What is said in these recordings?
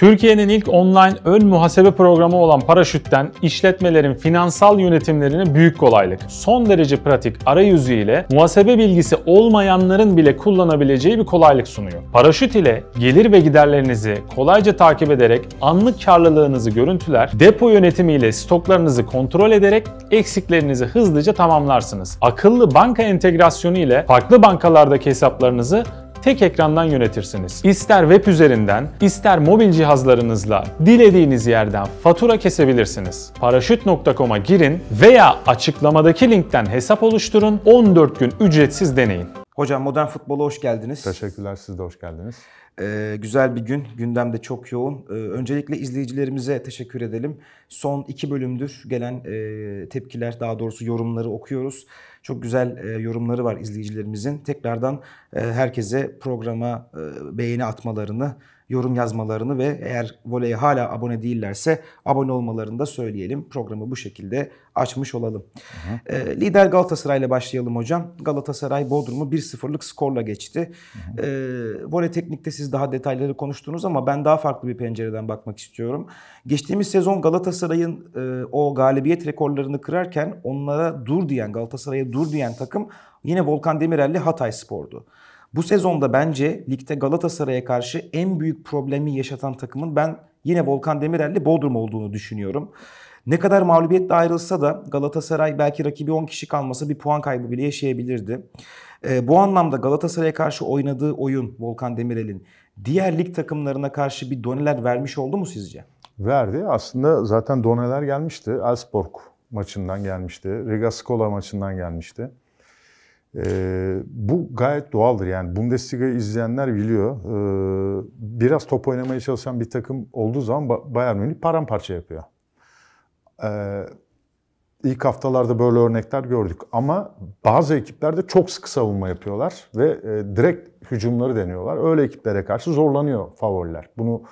Türkiye'nin ilk online ön muhasebe programı olan Paraşüt'ten işletmelerin finansal yönetimlerine büyük kolaylık, son derece pratik arayüzü ile muhasebe bilgisi olmayanların bile kullanabileceği bir kolaylık sunuyor. Paraşüt ile gelir ve giderlerinizi kolayca takip ederek anlık karlılığınızı görüntüler, depo yönetimi ile stoklarınızı kontrol ederek eksiklerinizi hızlıca tamamlarsınız. Akıllı banka entegrasyonu ile farklı bankalardaki hesaplarınızı tek ekrandan yönetirsiniz. İster web üzerinden, ister mobil cihazlarınızla dilediğiniz yerden fatura kesebilirsiniz. Paraşüt.com'a girin veya açıklamadaki linkten hesap oluşturun. 14 gün ücretsiz deneyin. Hocam Modern Futbol'a hoş geldiniz. Teşekkürler, siz de hoş geldiniz. Ee, güzel bir gün, gündemde çok yoğun. Ee, öncelikle izleyicilerimize teşekkür edelim. Son iki bölümdür gelen e, tepkiler, daha doğrusu yorumları okuyoruz. Çok güzel e, yorumları var izleyicilerimizin. Tekrardan e, herkese programa e, beğeni atmalarını yorum yazmalarını ve eğer voleye hala abone değillerse abone olmalarını da söyleyelim. Programı bu şekilde açmış olalım. Hı hı. E, lider Galatasaray ile başlayalım hocam. Galatasaray Bodrum'u 1-0'lık skorla geçti. Hı hı. E, ee, voley teknikte siz daha detayları konuştunuz ama ben daha farklı bir pencereden bakmak istiyorum. Geçtiğimiz sezon Galatasaray'ın e, o galibiyet rekorlarını kırarken onlara dur diyen, Galatasaray'a dur diyen takım yine Volkan Demirel'li Hatay Spor'du. Hı bu sezonda bence ligde Galatasaray'a karşı en büyük problemi yaşatan takımın ben yine Volkan Demirel'le Bodrum olduğunu düşünüyorum. Ne kadar mağlubiyetle ayrılsa da Galatasaray belki rakibi 10 kişi kalmasa bir puan kaybı bile yaşayabilirdi. E, bu anlamda Galatasaray'a karşı oynadığı oyun Volkan Demirel'in diğer lig takımlarına karşı bir doneler vermiş oldu mu sizce? Verdi. Aslında zaten doneler gelmişti. Elfsborg maçından gelmişti. Riga Skola maçından gelmişti. Ee, bu gayet doğaldır yani Bundesliga'yı izleyenler biliyor. Ee, biraz top oynamaya çalışan bir takım olduğu zaman Bayern Münih paramparça yapıyor. Ee, ilk haftalarda böyle örnekler gördük ama bazı ekiplerde çok sıkı savunma yapıyorlar ve e, direkt hücumları deniyorlar. Öyle ekiplere karşı zorlanıyor favoriler. Bunu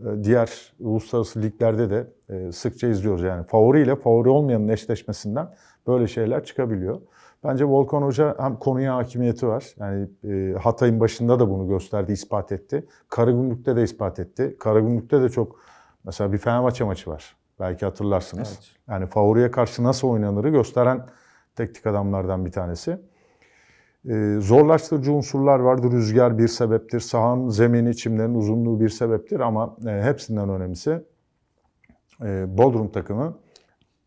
e, diğer uluslararası liglerde de e, sıkça izliyoruz yani favori ile favori olmayanın eşleşmesinden böyle şeyler çıkabiliyor. Bence Volkan Hoca hem konuya hakimiyeti var. Yani e, Hatay'ın başında da bunu gösterdi, ispat etti. Karagümrük'te de ispat etti. Karagümrük'te de çok mesela bir Fenerbahçe maçı var. Belki hatırlarsınız. Evet. Yani favoriye karşı nasıl oynanırı gösteren teknik adamlardan bir tanesi. E, zorlaştırıcı unsurlar vardır. Rüzgar bir sebeptir. Sahan zemini, çimlerin uzunluğu bir sebeptir ama e, hepsinden önemlisi e, Bodrum takımı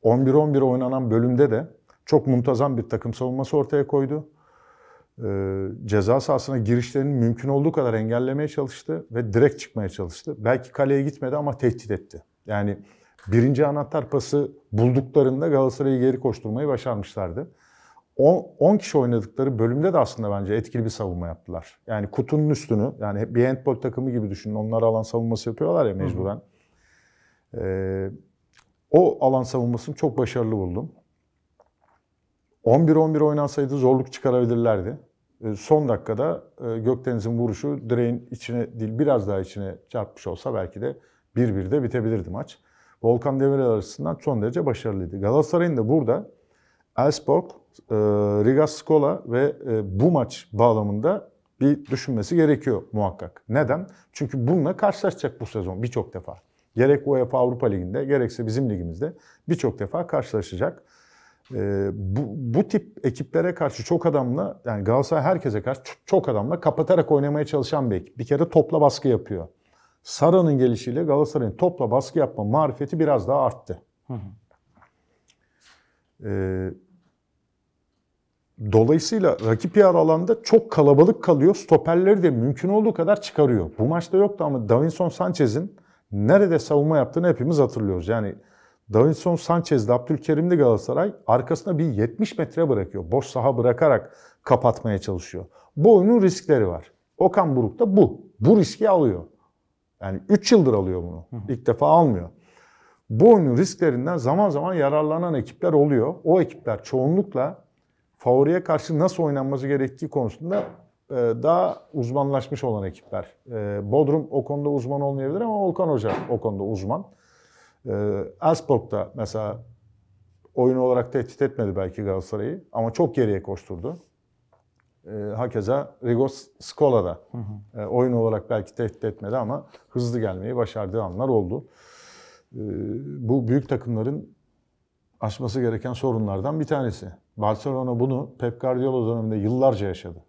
11-11 oynanan bölümde de çok muntazam bir takım savunması ortaya koydu. E, ceza sahasına girişlerini mümkün olduğu kadar engellemeye çalıştı ve direkt çıkmaya çalıştı. Belki kaleye gitmedi ama tehdit etti. Yani birinci anahtar pası bulduklarında Galatasaray'ı geri koşturmayı başarmışlardı. 10 kişi oynadıkları bölümde de aslında bence etkili bir savunma yaptılar. Yani kutunun üstünü, yani bir handball takımı gibi düşünün. Onlar alan savunması yapıyorlar ya mecburen. Hı hı. Ee, o alan savunmasını çok başarılı buldum. 11-11 oynansaydı zorluk çıkarabilirlerdi. E, son dakikada e, Gökdeniz'in vuruşu direğin içine değil biraz daha içine çarpmış olsa belki de 1-1 de bitebilirdi maç. Volkan Demirel arasından son derece başarılıydı. Galatasaray'ın da burada Elsborg, e, Rigas Skola ve bu maç bağlamında bir düşünmesi gerekiyor muhakkak. Neden? Çünkü bununla karşılaşacak bu sezon birçok defa. Gerek UEFA Avrupa Ligi'nde gerekse bizim ligimizde birçok defa karşılaşacak e, bu, bu tip ekiplere karşı çok adamla yani Galatasaray herkese karşı çok adamla kapatarak oynamaya çalışan bir ekip. Bir kere topla baskı yapıyor. Sara'nın gelişiyle Galatasaray'ın topla baskı yapma marifeti biraz daha arttı. Hı ee, dolayısıyla rakip yer alanda çok kalabalık kalıyor. Stoperleri de mümkün olduğu kadar çıkarıyor. Bu maçta yoktu ama Davinson Sanchez'in nerede savunma yaptığını hepimiz hatırlıyoruz. Yani Davinson Sanchez ile Abdülkerim'li Galatasaray arkasına bir 70 metre bırakıyor. Boş saha bırakarak kapatmaya çalışıyor. Bu oyunun riskleri var. Okan Buruk da bu. Bu riski alıyor. Yani 3 yıldır alıyor bunu. İlk defa almıyor. Bu oyunun risklerinden zaman zaman yararlanan ekipler oluyor. O ekipler çoğunlukla favoriye karşı nasıl oynanması gerektiği konusunda e, daha uzmanlaşmış olan ekipler. E, Bodrum o konuda uzman olmayabilir ama Okan Hoca o konuda uzman. E, da mesela oyun olarak tehdit etmedi belki Galatasaray'ı ama çok geriye koşturdu. E, hakeza Rigor Scola'da e, oyun olarak belki tehdit etmedi ama hızlı gelmeyi başardığı anlar oldu. E, bu büyük takımların aşması gereken sorunlardan bir tanesi. Barcelona bunu Pep Guardiola döneminde yıllarca yaşadı.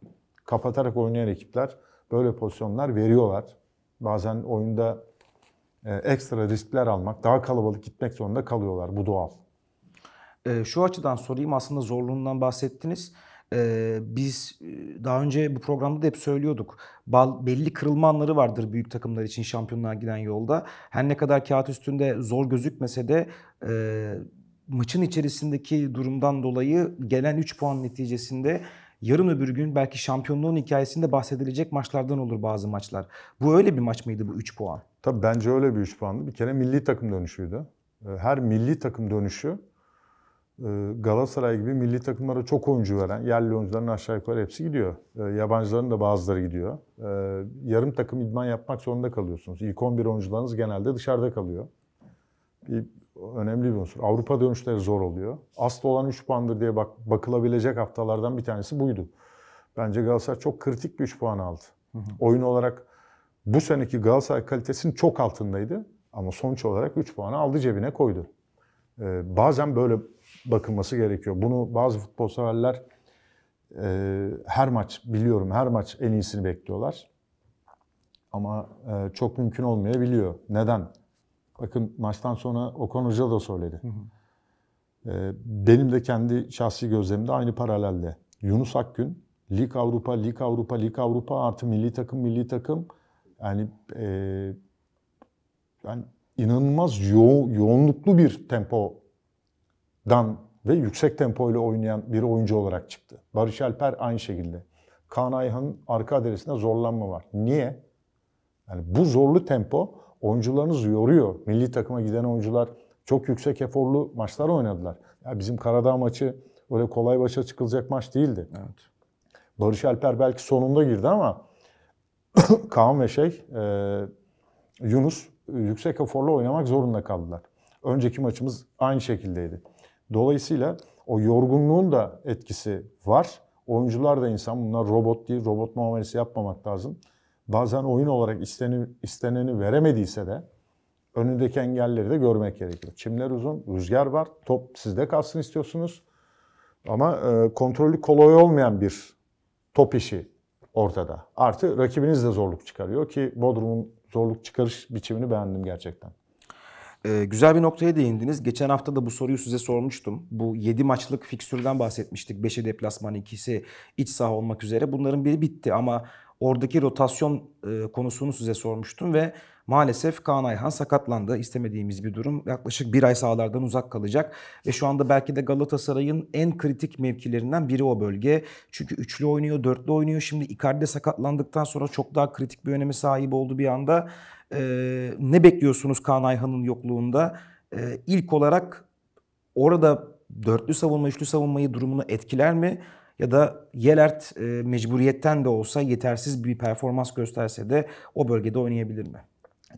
Kapatarak oynayan ekipler böyle pozisyonlar veriyorlar. Bazen oyunda ee, ekstra riskler almak, daha kalabalık gitmek zorunda kalıyorlar. Bu doğal. Ee, şu açıdan sorayım aslında zorluğundan bahsettiniz. Ee, biz e, daha önce bu programda da hep söylüyorduk. Belli kırılma anları vardır büyük takımlar için şampiyonluğa giden yolda. Her ne kadar kağıt üstünde zor gözükmese de e, maçın içerisindeki durumdan dolayı gelen 3 puan neticesinde yarın öbür gün belki şampiyonluğun hikayesinde bahsedilecek maçlardan olur bazı maçlar. Bu öyle bir maç mıydı bu 3 puan? Tabii bence öyle bir 3 puandı. Bir kere milli takım dönüşüydü. Ee, her milli takım dönüşü e, Galatasaray gibi milli takımlara çok oyuncu veren, yerli oyuncuların aşağı yukarı hepsi gidiyor. Ee, yabancıların da bazıları gidiyor. Ee, yarım takım idman yapmak zorunda kalıyorsunuz. İlk 11 oyuncularınız genelde dışarıda kalıyor önemli bir unsur. Avrupa dönüşleri zor oluyor. Aslı olan 3 puandır diye bak, bakılabilecek haftalardan bir tanesi buydu. Bence Galatasaray çok kritik bir 3 puan aldı. Hı hı. Oyun olarak bu seneki Galatasaray kalitesinin çok altındaydı. Ama sonuç olarak 3 puanı aldı cebine koydu. Ee, bazen böyle bakılması gerekiyor. Bunu bazı futbol severler e, her maç biliyorum her maç en iyisini bekliyorlar. Ama e, çok mümkün olmayabiliyor. Neden? Bakın maçtan sonra Okan Hoca da söyledi. Hı hı. Ee, benim de kendi şahsi gözlemimde aynı paralelde. Yunus Akgün, Lig Avrupa, Lig Avrupa, Lig Avrupa artı milli takım, milli takım. Yani, e, yani inanılmaz yo yoğunluklu bir tempodan ve yüksek tempoyla oynayan bir oyuncu olarak çıktı. Barış Alper aynı şekilde. Kaan Ayhan'ın arka adresinde zorlanma var. Niye? Yani bu zorlu tempo oyuncularınız yoruyor. Milli takıma giden oyuncular çok yüksek eforlu maçlar oynadılar. Ya bizim Karadağ maçı öyle kolay başa çıkılacak maç değildi. Evet. Barış Alper belki sonunda girdi ama Kaan ve şey e, Yunus yüksek eforla oynamak zorunda kaldılar. Önceki maçımız aynı şekildeydi. Dolayısıyla o yorgunluğun da etkisi var. Oyuncular da insan bunlar robot değil, robot muamelesi yapmamak lazım bazen oyun olarak isteni, isteneni veremediyse de önündeki engelleri de görmek gerekiyor. Çimler uzun, rüzgar var, top sizde kalsın istiyorsunuz. Ama e, kontrollü kolay olmayan bir top işi ortada. Artı rakibiniz de zorluk çıkarıyor ki Bodrum'un zorluk çıkarış biçimini beğendim gerçekten. Ee, güzel bir noktaya değindiniz. Geçen hafta da bu soruyu size sormuştum. Bu 7 maçlık fikstürden bahsetmiştik. 5'i deplasman, ikisi iç saha olmak üzere. Bunların biri bitti ama Oradaki rotasyon e, konusunu size sormuştum ve maalesef Kaan Ayhan sakatlandı. İstemediğimiz bir durum. Yaklaşık bir ay sahalardan uzak kalacak. Ve şu anda belki de Galatasaray'ın en kritik mevkilerinden biri o bölge. Çünkü üçlü oynuyor, dörtlü oynuyor. Şimdi Icardi sakatlandıktan sonra çok daha kritik bir öneme sahip oldu bir anda. Ee, ne bekliyorsunuz Kaan Ayhan'ın yokluğunda? Ee, ilk olarak orada dörtlü savunma, üçlü savunmayı durumunu etkiler mi? ya da Yelert e, mecburiyetten de olsa yetersiz bir performans gösterse de o bölgede oynayabilir mi?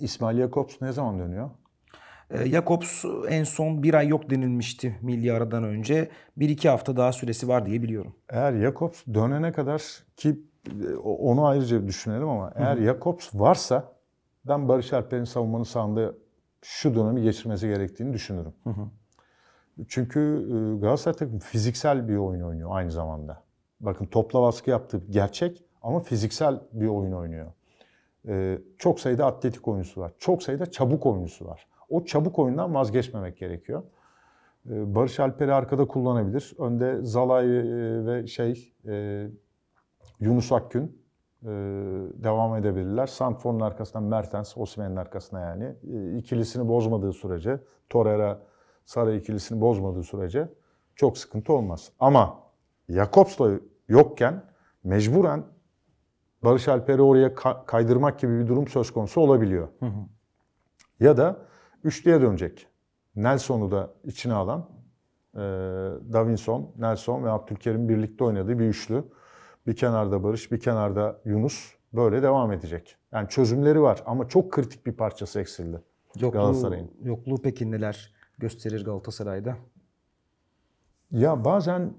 İsmail Jakobs ne zaman dönüyor? E, Jakobs en son bir ay yok denilmişti milli aradan önce. Bir iki hafta daha süresi var diye biliyorum. Eğer Jakobs dönene kadar ki e, onu ayrıca düşünelim ama Hı-hı. eğer Jakobs varsa ben Barış Alper'in savunmanın sağında şu dönemi geçirmesi gerektiğini düşünürüm. Hı hı. Çünkü e, Galatasaray takım fiziksel bir oyun oynuyor aynı zamanda. Bakın topla baskı yaptığı gerçek ama fiziksel bir oyun oynuyor. E, çok sayıda atletik oyuncusu var. Çok sayıda çabuk oyuncusu var. O çabuk oyundan vazgeçmemek gerekiyor. E, Barış Alper'i arkada kullanabilir. Önde Zalay ve şey Yunus Akgün devam edebilirler. Santfor'un arkasından Mertens, Osimhen'in arkasına yani. ikilisini bozmadığı sürece Torreira saray ikilisini bozmadığı sürece çok sıkıntı olmaz. Ama Jakobs'la yokken mecburen Barış Alper'i oraya kaydırmak gibi bir durum söz konusu olabiliyor. Hı hı. Ya da üçlüye dönecek. Nelson'u da içine alan e, Davinson, Nelson ve Abdülkerim birlikte oynadığı bir üçlü. Bir kenarda Barış, bir kenarda Yunus. Böyle devam edecek. Yani çözümleri var ama çok kritik bir parçası eksildi yokluğu, Galatasaray'ın. Yokluğu peki neler? gösterir Galatasaray'da? Ya bazen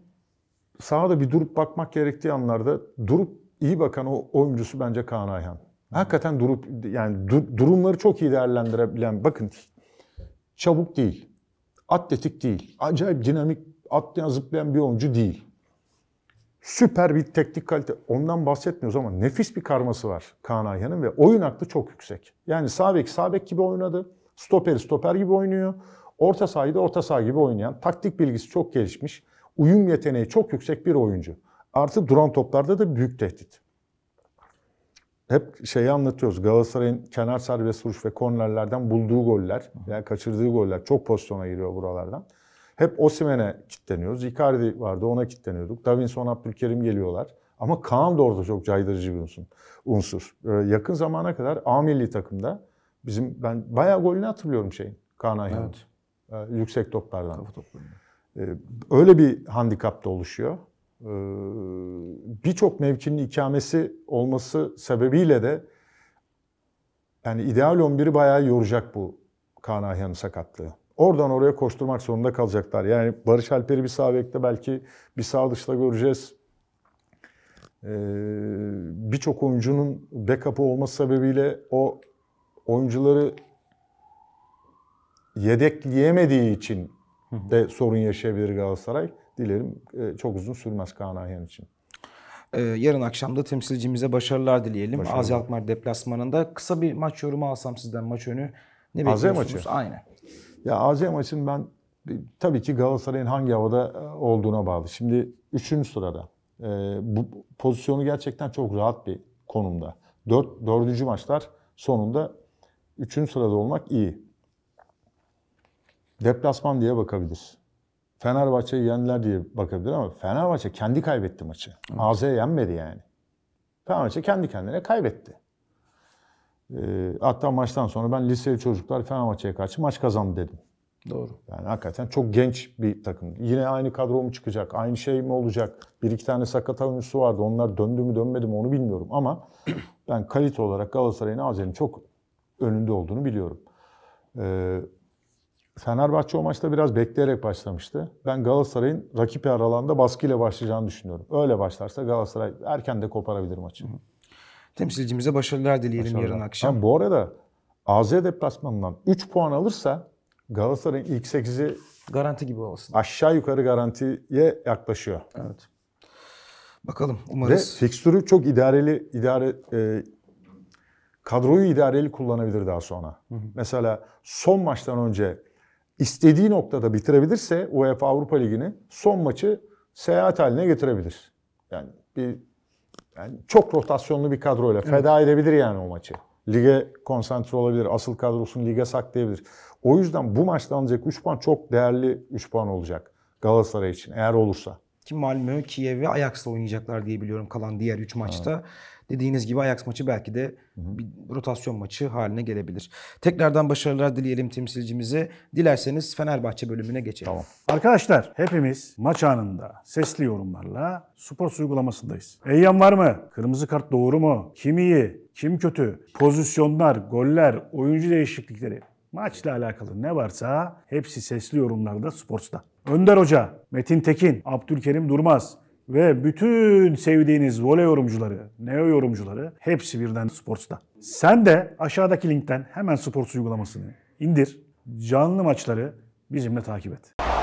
sahada bir durup bakmak gerektiği anlarda durup iyi bakan o oyuncusu bence Kaan Ayhan. Hakikaten durup yani du, durumları çok iyi değerlendirebilen bakın çabuk değil. Atletik değil. Acayip dinamik atlayan zıplayan bir oyuncu değil. Süper bir teknik kalite. Ondan bahsetmiyoruz ama nefis bir karması var Kaan Ayhan'ın ve oyun aklı çok yüksek. Yani sabek sabek gibi oynadı. stoper stoper gibi oynuyor. Orta sahayı da orta saha gibi oynayan, taktik bilgisi çok gelişmiş, uyum yeteneği çok yüksek bir oyuncu. Artı duran toplarda da büyük tehdit. Hep şeyi anlatıyoruz. Galatasaray'ın kenar serbest vuruş ve kornerlerden bulduğu goller, yani kaçırdığı goller çok pozisyona giriyor buralardan. Hep Osimen'e kitleniyoruz. Icardi vardı ona kitleniyorduk. Davinson, Abdülkerim geliyorlar. Ama Kaan da orada çok caydırıcı bir unsur. Ee, yakın zamana kadar A milli takımda bizim ben bayağı golünü hatırlıyorum şeyin Kaan Ayhan'ın. Evet. E, yüksek toplardan. Kafa e, Öyle bir handikap da oluşuyor. E, birçok mevkinin ikamesi olması sebebiyle de yani ideal 11'i bayağı yoracak bu Kaan Ayhan'ın sakatlığı. Oradan oraya koşturmak zorunda kalacaklar. Yani Barış Alper'i bir sağ bekte belki bir sağ dışta göreceğiz. Birçok oyuncunun backup'ı olması sebebiyle o oyuncuları yedekleyemediği için de sorun yaşayabilir Galatasaray. Dilerim e, çok uzun sürmez Kaan Ayhan için. Ee, yarın akşam da temsilcimize başarılar dileyelim. Başarılar. Azi deplasmanında. Kısa bir maç yorumu alsam sizden maç önü. Ne bekliyorsunuz? Maçı. Aynen. Ya AZ maçın ben e, tabii ki Galatasaray'ın hangi havada e, olduğuna bağlı. Şimdi 3. sırada. bu pozisyonu gerçekten çok rahat bir konumda. 4 Dört, 4. maçlar sonunda 3. sırada olmak iyi deplasman diye bakabilir. Fenerbahçe yendiler diye bakabilir ama Fenerbahçe kendi kaybetti maçı. Evet. AZ yenmedi yani. Fenerbahçe kendi kendine kaybetti. E, hatta maçtan sonra ben liseli çocuklar Fenerbahçe'ye karşı maç kazandı dedim. Doğru. Yani hakikaten çok genç bir takım. Yine aynı kadro mu çıkacak? Aynı şey mi olacak? Bir iki tane sakat oyuncusu vardı. Onlar döndü mü dönmedi mi onu bilmiyorum ama ben kalite olarak Galatasaray'ın Azer'in çok önünde olduğunu biliyorum. Ee, Fenerbahçe o maçta biraz bekleyerek başlamıştı. Ben Galatasaray'ın rakip yer alanda baskıyla başlayacağını düşünüyorum. Öyle başlarsa Galatasaray erken de koparabilir maçı. Hı Temsilcimize başarılar dileyelim başarılar. yarın akşam. Ha, bu arada AZ deplasmanından 3 puan alırsa Galatasaray'ın ilk 8'i garanti gibi olsun. Aşağı yukarı garantiye yaklaşıyor. Evet. Bakalım umarız. Ve fikstürü çok idareli idare e, kadroyu idareli kullanabilir daha sonra. Hı hı. Mesela son maçtan önce istediği noktada bitirebilirse UEFA Avrupa Ligi'ni son maçı seyahat haline getirebilir. Yani bir yani çok rotasyonlu bir kadroyla feda evet. edebilir yani o maçı. Lige konsantre olabilir. Asıl kadrosunu lige saklayabilir. O yüzden bu maçtan alınacak 3 puan çok değerli 3 puan olacak Galatasaray için eğer olursa. Ki Malmö, Kiev ve Ajax'la oynayacaklar diye biliyorum kalan diğer 3 maçta. Evet. Dediğiniz gibi Ajax maçı belki de bir rotasyon maçı haline gelebilir. Tekrardan başarılar dileyelim temsilcimize. Dilerseniz Fenerbahçe bölümüne geçelim. Tamam. Arkadaşlar hepimiz maç anında sesli yorumlarla spor uygulamasındayız. Eyyam var mı? Kırmızı kart doğru mu? Kim iyi? Kim kötü? Pozisyonlar, goller, oyuncu değişiklikleri maçla alakalı ne varsa hepsi sesli yorumlarda Sports'ta. Önder Hoca, Metin Tekin, Abdülkerim Durmaz, ve bütün sevdiğiniz voley yorumcuları, neo yorumcuları hepsi birden Sports'ta. Sen de aşağıdaki linkten hemen Sports uygulamasını indir. Canlı maçları bizimle takip et.